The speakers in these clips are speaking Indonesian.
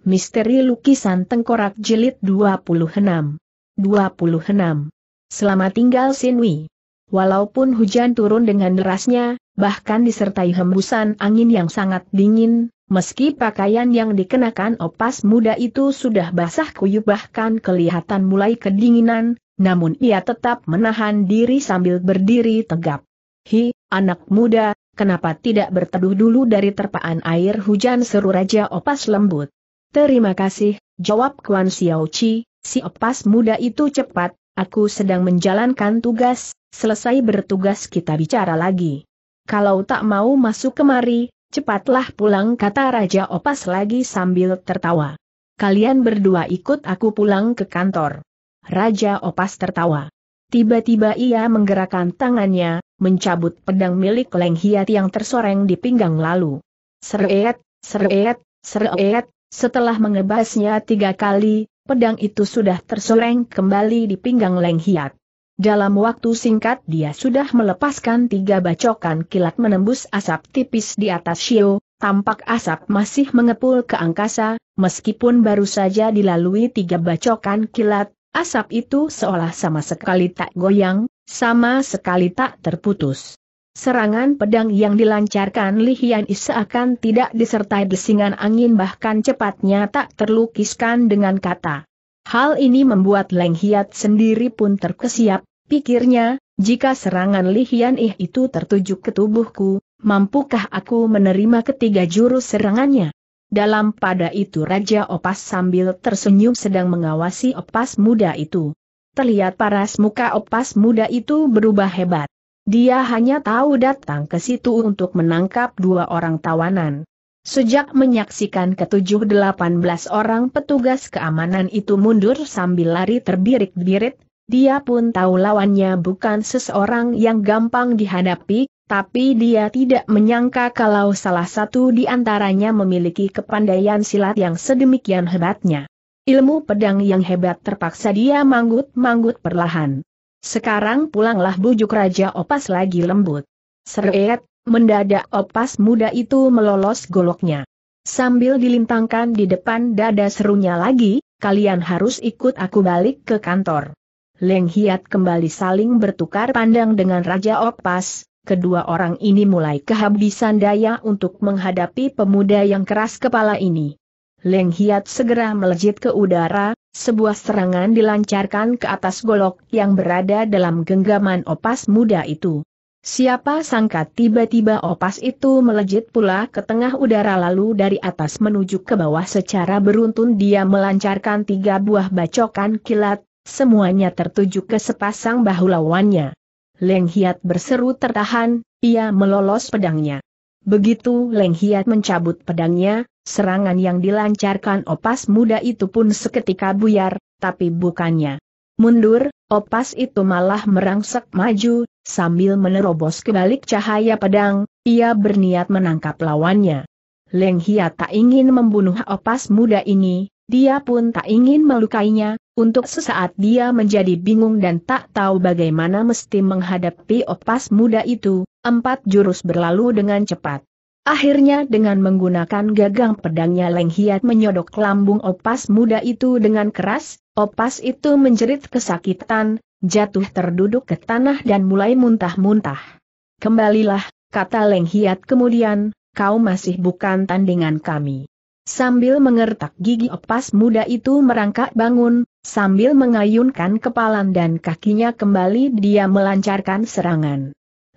Misteri Lukisan Tengkorak Jilid 26. 26. Selama tinggal Sinwi. Walaupun hujan turun dengan derasnya, bahkan disertai hembusan angin yang sangat dingin, meski pakaian yang dikenakan opas muda itu sudah basah kuyup bahkan kelihatan mulai kedinginan, namun ia tetap menahan diri sambil berdiri tegap. Hi, anak muda, kenapa tidak berteduh dulu dari terpaan air hujan seru Raja Opas lembut. Terima kasih, jawab Kuan Xiao Chi, si opas muda itu cepat, aku sedang menjalankan tugas, selesai bertugas kita bicara lagi. Kalau tak mau masuk kemari, cepatlah pulang kata Raja Opas lagi sambil tertawa. Kalian berdua ikut aku pulang ke kantor. Raja Opas tertawa. Tiba-tiba ia menggerakkan tangannya, mencabut pedang milik Leng Hiat yang tersoreng di pinggang lalu. Seret, seret, seret, setelah mengebasnya tiga kali, pedang itu sudah tersoreng kembali di pinggang Leng Hiat. Dalam waktu singkat dia sudah melepaskan tiga bacokan kilat menembus asap tipis di atas Shio, tampak asap masih mengepul ke angkasa, meskipun baru saja dilalui tiga bacokan kilat, asap itu seolah sama sekali tak goyang, sama sekali tak terputus. Serangan pedang yang dilancarkan Li Hian seakan tidak disertai desingan angin bahkan cepatnya tak terlukiskan dengan kata. Hal ini membuat Leng Hiat sendiri pun terkesiap, pikirnya, jika serangan Li Hian Ih itu tertuju ke tubuhku, mampukah aku menerima ketiga jurus serangannya? Dalam pada itu Raja Opas sambil tersenyum sedang mengawasi Opas muda itu. Terlihat paras muka Opas muda itu berubah hebat. Dia hanya tahu datang ke situ untuk menangkap dua orang tawanan. Sejak menyaksikan ketujuh delapan belas orang petugas keamanan itu mundur sambil lari terbirit-birit, dia pun tahu lawannya bukan seseorang yang gampang dihadapi, tapi dia tidak menyangka kalau salah satu di antaranya memiliki kepandaian silat yang sedemikian hebatnya. Ilmu pedang yang hebat terpaksa dia manggut-manggut perlahan. Sekarang pulanglah bujuk Raja Opas lagi lembut. Seret, mendadak Opas muda itu melolos goloknya. Sambil dilintangkan di depan dada serunya lagi, kalian harus ikut aku balik ke kantor. Leng Hiat kembali saling bertukar pandang dengan Raja Opas, kedua orang ini mulai kehabisan daya untuk menghadapi pemuda yang keras kepala ini. Leng Hiat segera melejit ke udara, sebuah serangan dilancarkan ke atas golok yang berada dalam genggaman opas muda itu. Siapa sangka tiba-tiba opas itu melejit pula ke tengah udara lalu dari atas menuju ke bawah secara beruntun dia melancarkan tiga buah bacokan kilat, semuanya tertuju ke sepasang bahu lawannya. Leng Hiat berseru tertahan, ia melolos pedangnya. Begitu Leng Hiat mencabut pedangnya, Serangan yang dilancarkan opas muda itu pun seketika buyar, tapi bukannya mundur, opas itu malah merangsek maju, sambil menerobos ke balik cahaya pedang, ia berniat menangkap lawannya. Leng Hia tak ingin membunuh opas muda ini, dia pun tak ingin melukainya, untuk sesaat dia menjadi bingung dan tak tahu bagaimana mesti menghadapi opas muda itu, empat jurus berlalu dengan cepat. Akhirnya dengan menggunakan gagang pedangnya Leng Hiat menyodok lambung opas muda itu dengan keras, opas itu menjerit kesakitan, jatuh terduduk ke tanah dan mulai muntah-muntah. Kembalilah, kata Leng Hiat kemudian, kau masih bukan tandingan kami. Sambil mengertak gigi opas muda itu merangkak bangun, sambil mengayunkan kepalan dan kakinya kembali dia melancarkan serangan.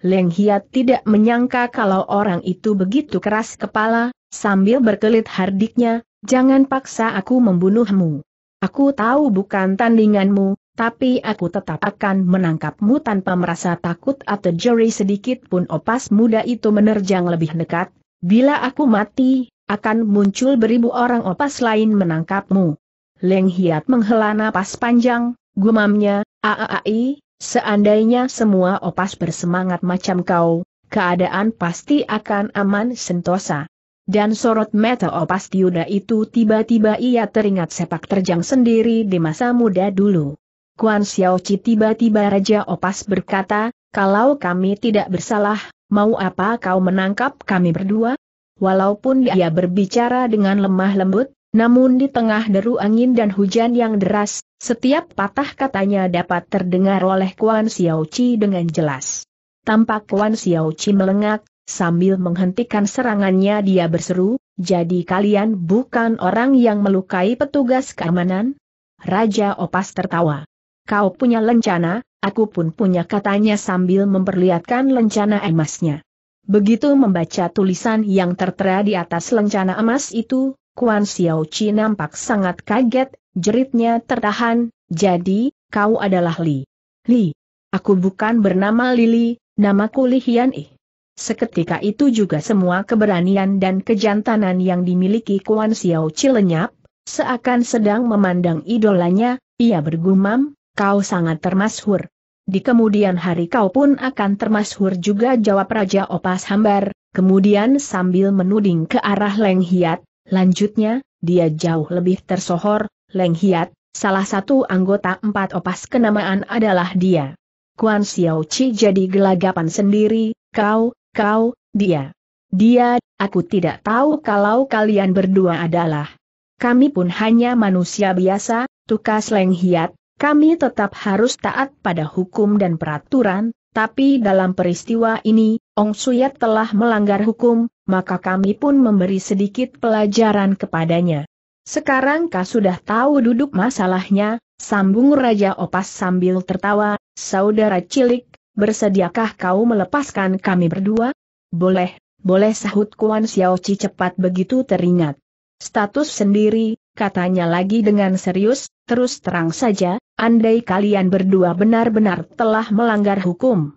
Leng Hiat tidak menyangka kalau orang itu begitu keras kepala, sambil berkelit hardiknya, jangan paksa aku membunuhmu. Aku tahu bukan tandinganmu, tapi aku tetap akan menangkapmu tanpa merasa takut atau jeri sedikit pun opas muda itu menerjang lebih dekat. Bila aku mati, akan muncul beribu orang opas lain menangkapmu. Leng Hiat menghela napas panjang, gumamnya, aaai, Seandainya semua opas bersemangat macam kau, keadaan pasti akan aman sentosa. Dan sorot mata opas Tiuda itu tiba-tiba ia teringat sepak terjang sendiri di masa muda dulu. Kuan Xiaoqi tiba-tiba Raja Opas berkata, kalau kami tidak bersalah, mau apa kau menangkap kami berdua? Walaupun dia berbicara dengan lemah lembut, namun di tengah deru angin dan hujan yang deras, setiap patah katanya dapat terdengar oleh Kuan Xiaoqi dengan jelas. Tampak Kuan Xiaoqi melengak, sambil menghentikan serangannya dia berseru, jadi kalian bukan orang yang melukai petugas keamanan? Raja Opas tertawa. Kau punya lencana, aku pun punya katanya sambil memperlihatkan lencana emasnya. Begitu membaca tulisan yang tertera di atas lencana emas itu, Kuan Xiao Chi nampak sangat kaget, jeritnya tertahan, jadi, kau adalah Li. Li. Aku bukan bernama Lili, namaku Li Hian Ih. Seketika itu juga semua keberanian dan kejantanan yang dimiliki Kuan Xiao Chi lenyap, seakan sedang memandang idolanya, ia bergumam, kau sangat termasyhur. Di kemudian hari kau pun akan termasyhur juga jawab Raja Opas Hambar, kemudian sambil menuding ke arah Leng Hiat, Lanjutnya, dia jauh lebih tersohor, Leng Hiat, salah satu anggota empat opas kenamaan adalah dia. Kuan Xiao Chi jadi gelagapan sendiri, kau, kau, dia. Dia, aku tidak tahu kalau kalian berdua adalah. Kami pun hanya manusia biasa, tukas Leng Hiat, kami tetap harus taat pada hukum dan peraturan, tapi dalam peristiwa ini, Ong Suyat telah melanggar hukum, maka kami pun memberi sedikit pelajaran kepadanya. Sekarang kau sudah tahu duduk masalahnya, sambung Raja Opas sambil tertawa, saudara cilik, bersediakah kau melepaskan kami berdua? Boleh, boleh sahut Kuan Xiaoci cepat begitu teringat. Status sendiri, katanya lagi dengan serius, terus terang saja, andai kalian berdua benar-benar telah melanggar hukum.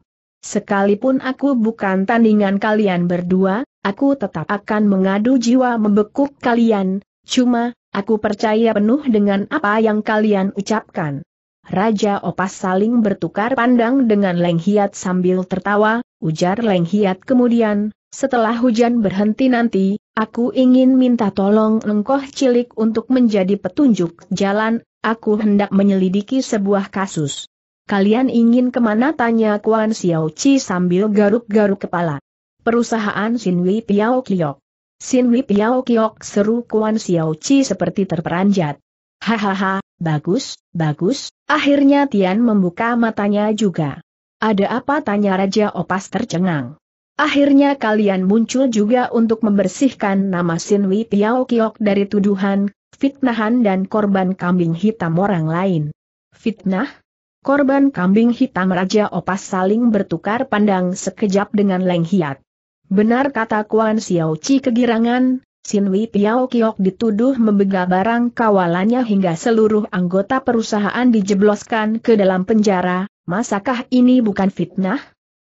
Sekalipun aku bukan tandingan kalian berdua, aku tetap akan mengadu jiwa membekuk kalian, cuma, aku percaya penuh dengan apa yang kalian ucapkan. Raja Opas saling bertukar pandang dengan Leng Hiat sambil tertawa, ujar Leng Hiat kemudian, setelah hujan berhenti nanti, Aku ingin minta tolong lengkoh cilik untuk menjadi petunjuk jalan, aku hendak menyelidiki sebuah kasus. Kalian ingin kemana tanya Kuan Xiao Chi sambil garuk-garuk kepala. Perusahaan Sinwi Piao Kiok. Sinwi Piao Kiok seru Kuan Xiao Chi seperti terperanjat. Hahaha, bagus, bagus, akhirnya Tian membuka matanya juga. Ada apa tanya Raja Opas tercengang. Akhirnya kalian muncul juga untuk membersihkan nama Sinwi Piao Kiok dari tuduhan, fitnahan dan korban kambing hitam orang lain. Fitnah? Korban kambing hitam Raja Opas saling bertukar pandang sekejap dengan Leng Hiat. Benar kata Kuan Xiao Chi kegirangan, Sinwi Piao Kiok dituduh membegal barang kawalannya hingga seluruh anggota perusahaan dijebloskan ke dalam penjara, masakah ini bukan fitnah?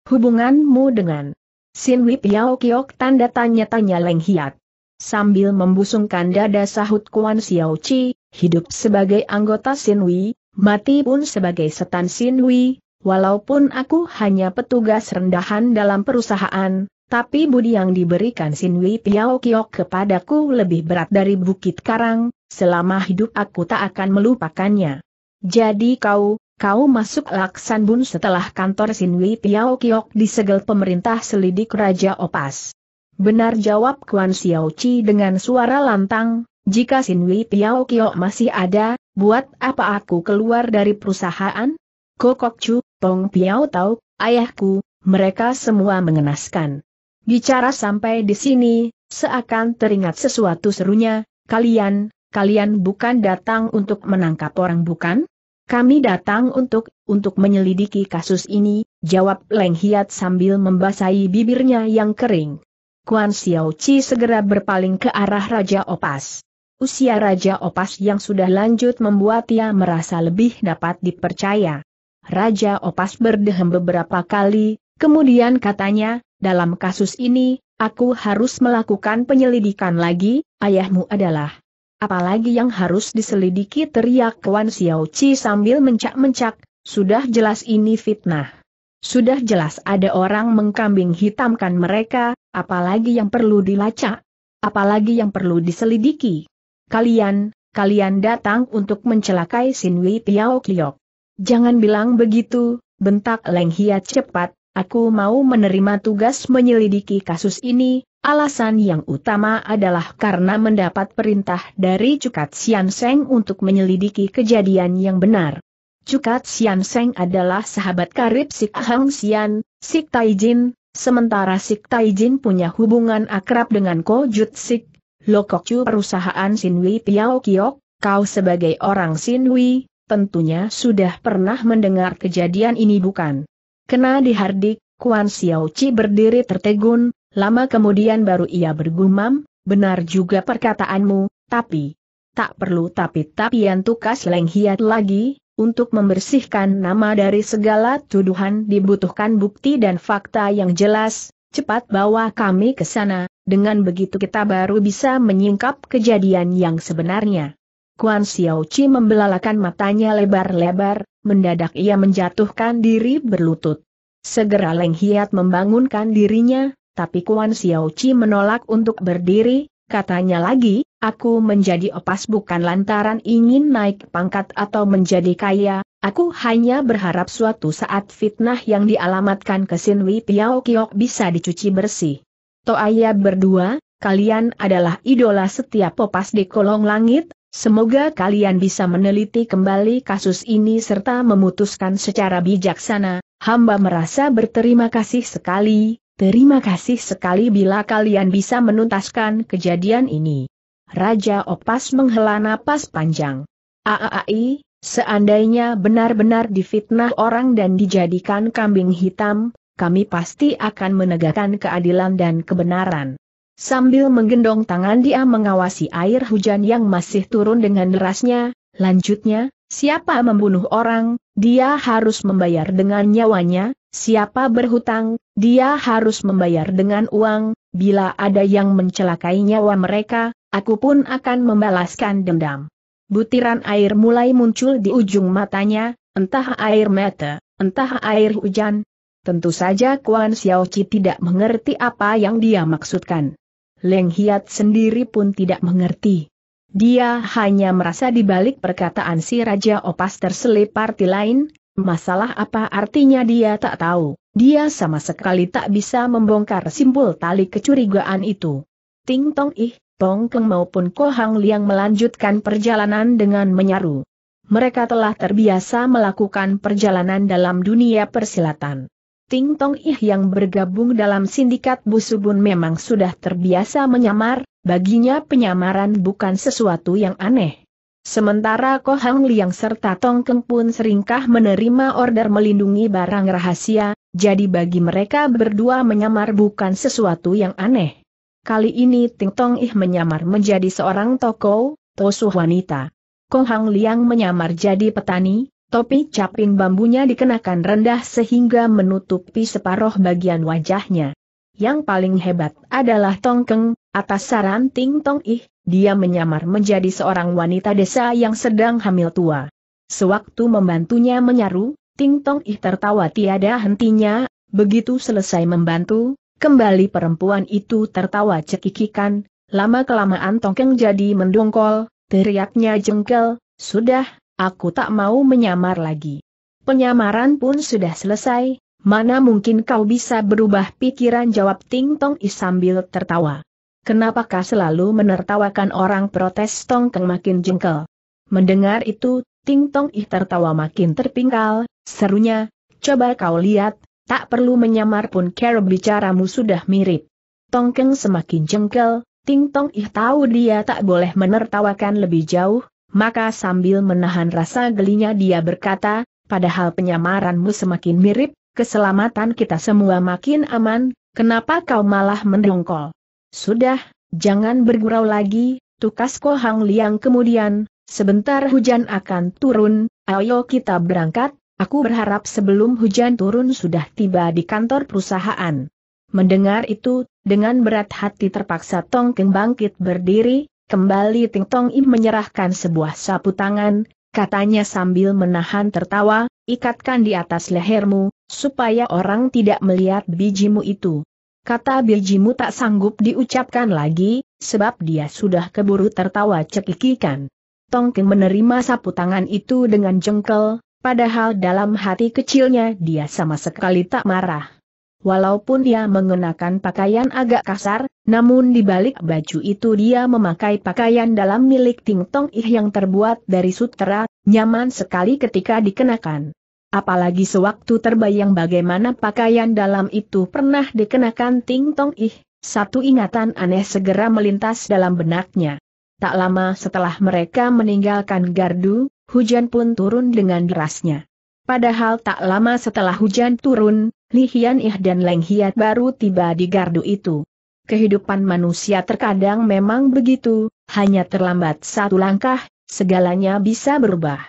Hubunganmu dengan Sin Wip Piao Kiok tanda tanya-tanya Leng Hiat. Sambil membusungkan dada sahut Kuan Xiao Chi, hidup sebagai anggota Sin Hui, mati pun sebagai setan Sin Hui, walaupun aku hanya petugas rendahan dalam perusahaan, tapi budi yang diberikan Sin Hui Piao Kiok kepadaku lebih berat dari Bukit Karang, selama hidup aku tak akan melupakannya. Jadi kau, kau masuk Laksan Bun setelah kantor Sinwi Piao Kiok disegel pemerintah selidik Raja Opas. Benar jawab Kuan Xiao Chi dengan suara lantang, jika Sinwi Piao Kiok masih ada, buat apa aku keluar dari perusahaan? Kokok Chu, Tong Piao Tau, ayahku, mereka semua mengenaskan. Bicara sampai di sini, seakan teringat sesuatu serunya, kalian, kalian bukan datang untuk menangkap orang bukan? Kami datang untuk, untuk menyelidiki kasus ini, jawab Leng Hiat sambil membasahi bibirnya yang kering. Kuan Xiao Chi segera berpaling ke arah Raja Opas. Usia Raja Opas yang sudah lanjut membuat ia merasa lebih dapat dipercaya. Raja Opas berdehem beberapa kali, kemudian katanya, dalam kasus ini, aku harus melakukan penyelidikan lagi, ayahmu adalah apalagi yang harus diselidiki teriak Wan Xiao Chi sambil mencak-mencak, sudah jelas ini fitnah. Sudah jelas ada orang mengkambing hitamkan mereka, apalagi yang perlu dilacak, apalagi yang perlu diselidiki. Kalian, kalian datang untuk mencelakai Sin Wei Tiao Kiok. Jangan bilang begitu, bentak Leng Hia cepat, aku mau menerima tugas menyelidiki kasus ini, alasan yang utama adalah karena mendapat perintah dari Cukat Sian Seng untuk menyelidiki kejadian yang benar. Cukat Sian Seng adalah sahabat karib Sik Hang Sian, Sik Tai Jin, sementara Sik Tai Jin punya hubungan akrab dengan Ko Jut Sik, Chu perusahaan Wei Piao Kiok, kau sebagai orang Wei, tentunya sudah pernah mendengar kejadian ini bukan? Kena dihardik, Kuan Xiao Chi berdiri tertegun, lama kemudian baru ia bergumam, benar juga perkataanmu, tapi... Tak perlu tapi-tapian tukas Leng Hiat lagi, untuk membersihkan nama dari segala tuduhan dibutuhkan bukti dan fakta yang jelas, cepat bawa kami ke sana, dengan begitu kita baru bisa menyingkap kejadian yang sebenarnya. Kuan Xiao Chi membelalakan matanya lebar-lebar, mendadak ia menjatuhkan diri berlutut. Segera Leng Hiat membangunkan dirinya, tapi Kuan Xiao Chi menolak untuk berdiri, katanya lagi, aku menjadi opas bukan lantaran ingin naik pangkat atau menjadi kaya, aku hanya berharap suatu saat fitnah yang dialamatkan ke Wei Piao Kiok bisa dicuci bersih. Toaya berdua, kalian adalah idola setiap opas di kolong langit, Semoga kalian bisa meneliti kembali kasus ini serta memutuskan secara bijaksana. Hamba merasa berterima kasih sekali, terima kasih sekali bila kalian bisa menuntaskan kejadian ini. Raja Opas menghela napas panjang. Aai, seandainya benar-benar difitnah orang dan dijadikan kambing hitam, kami pasti akan menegakkan keadilan dan kebenaran. Sambil menggendong tangan dia mengawasi air hujan yang masih turun dengan derasnya, lanjutnya, siapa membunuh orang, dia harus membayar dengan nyawanya, siapa berhutang, dia harus membayar dengan uang, bila ada yang mencelakai nyawa mereka, aku pun akan membalaskan dendam. Butiran air mulai muncul di ujung matanya, entah air mata, entah air hujan. Tentu saja Kuan Xiaoqi tidak mengerti apa yang dia maksudkan. Leng Hiat sendiri pun tidak mengerti. Dia hanya merasa di balik perkataan si Raja Opas terselip parti lain, masalah apa artinya dia tak tahu. Dia sama sekali tak bisa membongkar simpul tali kecurigaan itu. Ting Tong Ih, Tong Keng maupun Ko Hang Liang melanjutkan perjalanan dengan menyaru. Mereka telah terbiasa melakukan perjalanan dalam dunia persilatan. Ting Tong Ih yang bergabung dalam sindikat Busubun memang sudah terbiasa menyamar, baginya penyamaran bukan sesuatu yang aneh. Sementara Ko Hang Liang serta Tong Keng pun seringkah menerima order melindungi barang rahasia, jadi bagi mereka berdua menyamar bukan sesuatu yang aneh. Kali ini Ting Tong Ih menyamar menjadi seorang tokoh, tosuh wanita. Ko Hang Liang menyamar jadi petani, Topi caping bambunya dikenakan rendah sehingga menutupi separuh bagian wajahnya. Yang paling hebat adalah Tongkeng, atas saran Ting Tong Ih, dia menyamar menjadi seorang wanita desa yang sedang hamil tua. Sewaktu membantunya menyaru, Ting Tong Ih tertawa tiada hentinya, begitu selesai membantu, kembali perempuan itu tertawa cekikikan, lama-kelamaan Tongkeng jadi mendongkol, teriaknya jengkel, sudah, Aku tak mau menyamar lagi. Penyamaran pun sudah selesai, mana mungkin kau bisa berubah pikiran jawab Ting Tong Is sambil tertawa. Kenapakah selalu menertawakan orang protes Tong Keng makin jengkel. Mendengar itu, Ting Tong I tertawa makin terpingkal, serunya, coba kau lihat, tak perlu menyamar pun cara bicaramu sudah mirip. Tong Keng semakin jengkel, Ting Tong Ih tahu dia tak boleh menertawakan lebih jauh, maka sambil menahan rasa gelinya dia berkata, padahal penyamaranmu semakin mirip, keselamatan kita semua makin aman, kenapa kau malah mendongkol? Sudah, jangan bergurau lagi, tukas kohang liang kemudian, sebentar hujan akan turun, ayo kita berangkat, aku berharap sebelum hujan turun sudah tiba di kantor perusahaan. Mendengar itu, dengan berat hati terpaksa Tongkeng bangkit berdiri, Kembali Ting Tong Im menyerahkan sebuah sapu tangan, katanya sambil menahan tertawa, ikatkan di atas lehermu, supaya orang tidak melihat bijimu itu. Kata bijimu tak sanggup diucapkan lagi, sebab dia sudah keburu tertawa cekikikan. Tong Kim menerima sapu tangan itu dengan jengkel, padahal dalam hati kecilnya dia sama sekali tak marah. Walaupun dia mengenakan pakaian agak kasar, namun di balik baju itu dia memakai pakaian dalam milik Ting Tong Ih yang terbuat dari sutera, nyaman sekali ketika dikenakan. Apalagi sewaktu terbayang bagaimana pakaian dalam itu pernah dikenakan Ting Tong Ih, satu ingatan aneh segera melintas dalam benaknya. Tak lama setelah mereka meninggalkan gardu, hujan pun turun dengan derasnya. Padahal tak lama setelah hujan turun, Li Hian Ih dan Leng Hiat baru tiba di gardu itu. Kehidupan manusia terkadang memang begitu, hanya terlambat satu langkah, segalanya bisa berubah.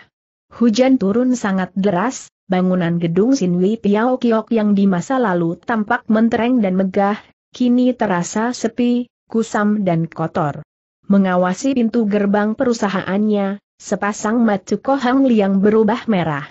Hujan turun sangat deras, bangunan gedung Sinwi Piao Kiok yang di masa lalu tampak mentereng dan megah, kini terasa sepi, kusam dan kotor. Mengawasi pintu gerbang perusahaannya, sepasang matu kohang liang berubah merah.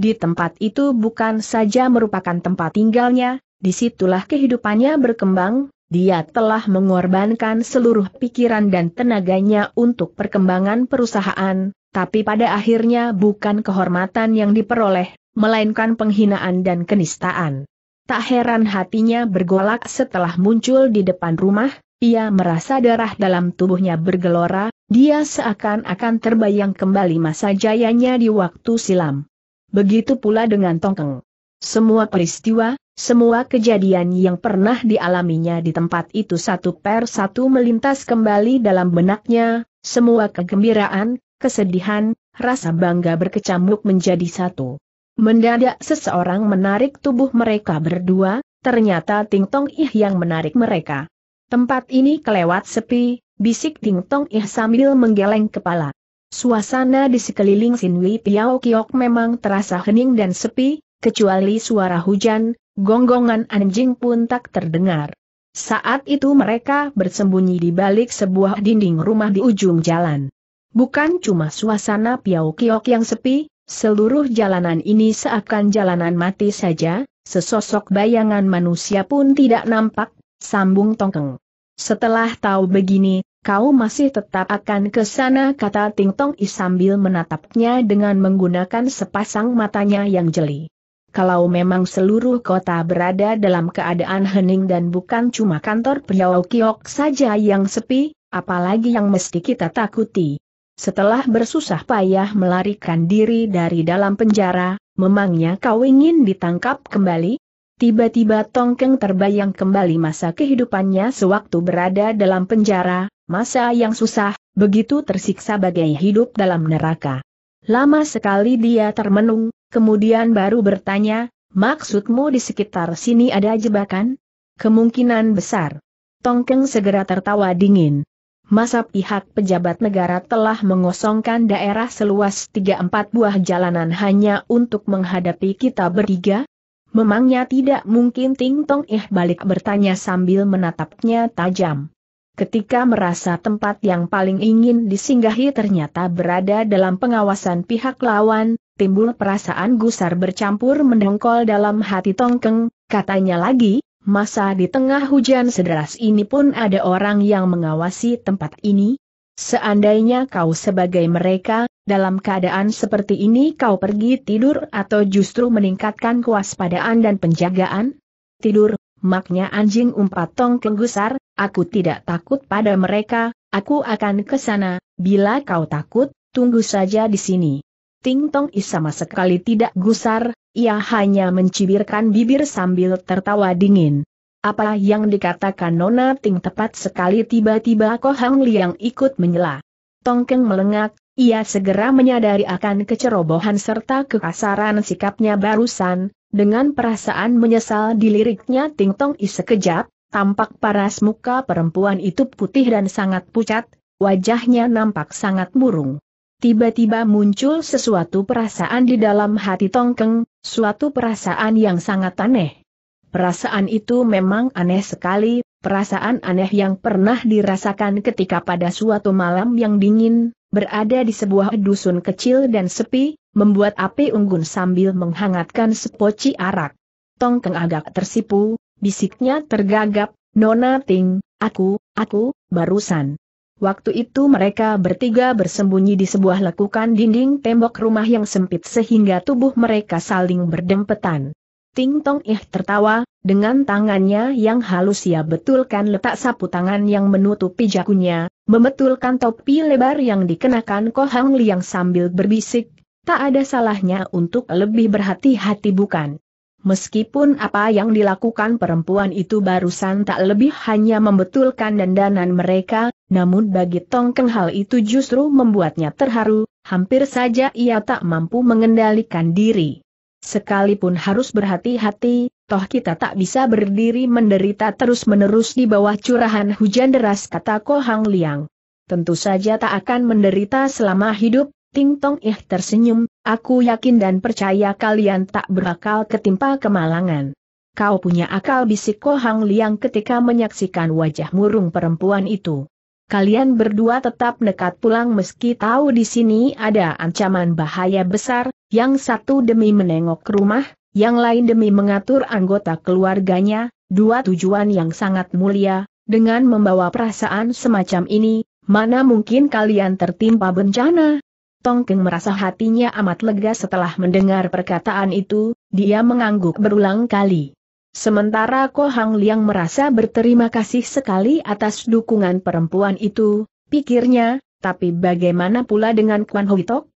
Di tempat itu bukan saja merupakan tempat tinggalnya, disitulah kehidupannya berkembang, dia telah mengorbankan seluruh pikiran dan tenaganya untuk perkembangan perusahaan, tapi pada akhirnya bukan kehormatan yang diperoleh, melainkan penghinaan dan kenistaan. Tak heran hatinya bergolak setelah muncul di depan rumah, ia merasa darah dalam tubuhnya bergelora, dia seakan-akan terbayang kembali masa jayanya di waktu silam begitu pula dengan Tongkeng. Semua peristiwa, semua kejadian yang pernah dialaminya di tempat itu satu per satu melintas kembali dalam benaknya, semua kegembiraan, kesedihan, rasa bangga berkecamuk menjadi satu. Mendadak seseorang menarik tubuh mereka berdua, ternyata Ting Tong Ih yang menarik mereka. Tempat ini kelewat sepi, bisik Ting Tong Ih sambil menggeleng kepala. Suasana di sekeliling Sinwi Piao Kiok memang terasa hening dan sepi, kecuali suara hujan, gonggongan anjing pun tak terdengar. Saat itu mereka bersembunyi di balik sebuah dinding rumah di ujung jalan. Bukan cuma suasana Piao Kiok yang sepi, seluruh jalanan ini seakan jalanan mati saja, sesosok bayangan manusia pun tidak nampak, sambung tongkeng. Setelah tahu begini, kau masih tetap akan ke sana kata Ting Tong I sambil menatapnya dengan menggunakan sepasang matanya yang jeli. Kalau memang seluruh kota berada dalam keadaan hening dan bukan cuma kantor Piao Kiok saja yang sepi, apalagi yang mesti kita takuti. Setelah bersusah payah melarikan diri dari dalam penjara, memangnya kau ingin ditangkap kembali? Tiba-tiba Tongkeng terbayang kembali masa kehidupannya sewaktu berada dalam penjara, masa yang susah, begitu tersiksa bagai hidup dalam neraka. Lama sekali dia termenung, kemudian baru bertanya, maksudmu di sekitar sini ada jebakan? Kemungkinan besar. Tongkeng segera tertawa dingin masa pihak pejabat negara telah mengosongkan daerah seluas 3-4 buah jalanan hanya untuk menghadapi kita bertiga, Memangnya tidak mungkin Ting Tong Eh balik bertanya sambil menatapnya tajam. Ketika merasa tempat yang paling ingin disinggahi ternyata berada dalam pengawasan pihak lawan, timbul perasaan gusar bercampur mendongkol dalam hati Tongkeng, katanya lagi, masa di tengah hujan sederas ini pun ada orang yang mengawasi tempat ini? Seandainya kau sebagai mereka, dalam keadaan seperti ini kau pergi tidur atau justru meningkatkan kewaspadaan dan penjagaan? Tidur, maknya anjing umpat tong kegusar, aku tidak takut pada mereka, aku akan ke sana, bila kau takut, tunggu saja di sini. Ting Tong Is sama sekali tidak gusar, ia hanya mencibirkan bibir sambil tertawa dingin. Apa yang dikatakan Nona Ting tepat sekali tiba-tiba kohang Liang ikut menyela. Tongkeng melengak, ia segera menyadari akan kecerobohan serta kekasaran sikapnya barusan, dengan perasaan menyesal diliriknya Ting Tong I sekejap, tampak paras muka perempuan itu putih dan sangat pucat, wajahnya nampak sangat murung. Tiba-tiba muncul sesuatu perasaan di dalam hati Tongkeng, suatu perasaan yang sangat aneh. Perasaan itu memang aneh sekali, perasaan aneh yang pernah dirasakan ketika pada suatu malam yang dingin, berada di sebuah dusun kecil dan sepi, membuat api unggun sambil menghangatkan sepoci arak. Tongkeng agak tersipu, bisiknya tergagap, Nona Ting, aku, aku, barusan. Waktu itu mereka bertiga bersembunyi di sebuah lekukan dinding tembok rumah yang sempit sehingga tubuh mereka saling berdempetan. Ting Tong Eh tertawa, dengan tangannya yang halus ia betulkan letak sapu tangan yang menutupi jakunya, membetulkan topi lebar yang dikenakan Ko Hang Liang sambil berbisik, tak ada salahnya untuk lebih berhati-hati bukan. Meskipun apa yang dilakukan perempuan itu barusan tak lebih hanya membetulkan dandanan mereka, namun bagi Tong Keng hal itu justru membuatnya terharu, hampir saja ia tak mampu mengendalikan diri. Sekalipun harus berhati-hati, toh kita tak bisa berdiri menderita terus-menerus di bawah curahan hujan deras kata Ko Hang Liang. Tentu saja tak akan menderita selama hidup, Ting Tong Ih tersenyum, aku yakin dan percaya kalian tak berakal ketimpa kemalangan. Kau punya akal bisik Ko Hang Liang ketika menyaksikan wajah murung perempuan itu. Kalian berdua tetap nekat pulang meski tahu di sini ada ancaman bahaya besar, yang satu demi menengok rumah, yang lain demi mengatur anggota keluarganya, dua tujuan yang sangat mulia, dengan membawa perasaan semacam ini, mana mungkin kalian tertimpa bencana? Tongkeng merasa hatinya amat lega setelah mendengar perkataan itu, dia mengangguk berulang kali. Sementara Ko Hang Liang merasa berterima kasih sekali atas dukungan perempuan itu, pikirnya, tapi bagaimana pula dengan Kwan Hoitok?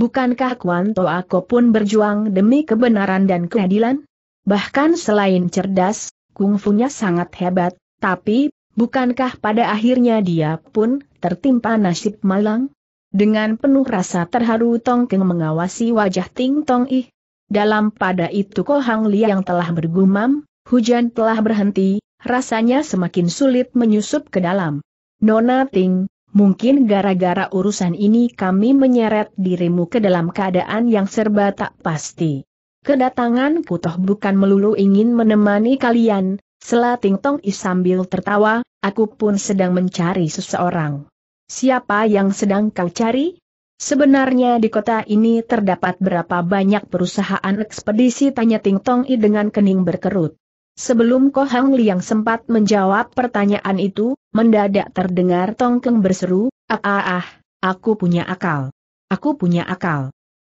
Bukankah Kwanto aku pun berjuang demi kebenaran dan keadilan? Bahkan selain cerdas, kungfunya sangat hebat, tapi, bukankah pada akhirnya dia pun tertimpa nasib malang? Dengan penuh rasa terharu Tong Keng mengawasi wajah Ting Tong Ih. Dalam pada itu Ko Hang Lia yang telah bergumam, hujan telah berhenti, rasanya semakin sulit menyusup ke dalam. Nona Ting, Mungkin gara-gara urusan ini kami menyeret dirimu ke dalam keadaan yang serba tak pasti. Kedatanganku toh bukan melulu ingin menemani kalian, Selating Tong I sambil tertawa, aku pun sedang mencari seseorang. Siapa yang sedang kau cari? Sebenarnya di kota ini terdapat berapa banyak perusahaan ekspedisi tanya Ting Tong I dengan kening berkerut. Sebelum Ko Hang Liang sempat menjawab pertanyaan itu, mendadak terdengar Tongkeng berseru, ah ah ah, aku punya akal. Aku punya akal.